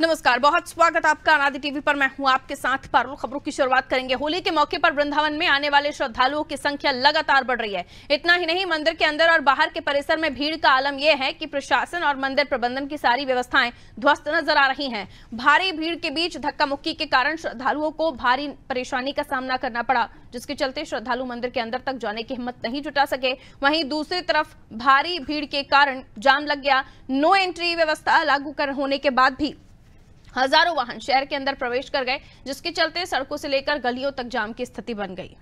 नमस्कार बहुत स्वागत आपका अनादि टीवी पर मैं हूं आपके साथ पारुल खबरों की शुरुआत करेंगे होली के मौके पर वृंदावन में आने वाले श्रद्धालुओं की संख्या लगातार बढ़ रही है इतना ही नहीं मंदिर के अंदर और बाहर के परिसर में भीड़ का आलम यह है कि प्रशासन और मंदिर प्रबंधन की सारी व्यवस्थाएं ध्वस्त नजर आ रही है भारी भीड़ के बीच धक्का मुक्की के कारण श्रद्धालुओं को भारी परेशानी का सामना करना पड़ा जिसके चलते श्रद्धालु मंदिर के अंदर तक जाने की हिम्मत नहीं जुटा सके वहीं दूसरी तरफ भारी भीड़ के कारण जाम लग गया नो एंट्री व्यवस्था लागू कर होने के बाद भी हजारों वाहन शहर के अंदर प्रवेश कर गए जिसके चलते सड़कों से लेकर गलियों तक जाम की स्थिति बन गई